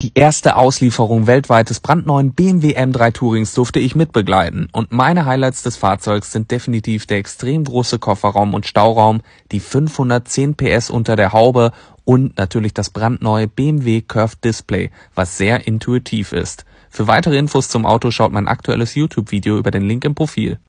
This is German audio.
Die erste Auslieferung weltweit des brandneuen BMW M3 Tourings durfte ich mitbegleiten und meine Highlights des Fahrzeugs sind definitiv der extrem große Kofferraum und Stauraum, die 510 PS unter der Haube und natürlich das brandneue BMW Curved Display, was sehr intuitiv ist. Für weitere Infos zum Auto schaut mein aktuelles YouTube-Video über den Link im Profil.